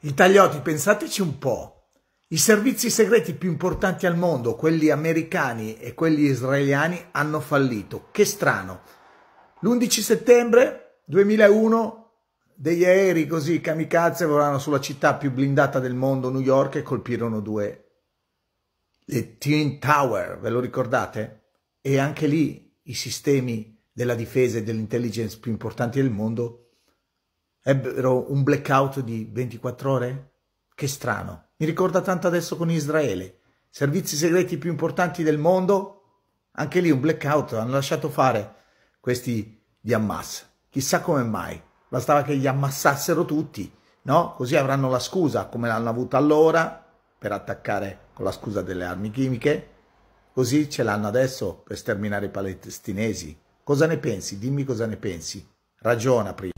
I tagliotti, pensateci un po'. I servizi segreti più importanti al mondo, quelli americani e quelli israeliani, hanno fallito. Che strano. L'11 settembre 2001 degli aerei così kamikaze volarono sulla città più blindata del mondo, New York, e colpirono due le Twin Tower, ve lo ricordate? E anche lì i sistemi della difesa e dell'intelligence più importanti del mondo ebbero un blackout di 24 ore? Che strano. Mi ricorda tanto adesso con Israele. Servizi segreti più importanti del mondo? Anche lì un blackout hanno lasciato fare questi di Hamas. Chissà come mai. Bastava che gli ammassassero tutti, no? Così avranno la scusa, come l'hanno avuta allora, per attaccare con la scusa delle armi chimiche. Così ce l'hanno adesso per sterminare i palestinesi. Cosa ne pensi? Dimmi cosa ne pensi. Ragiona prima.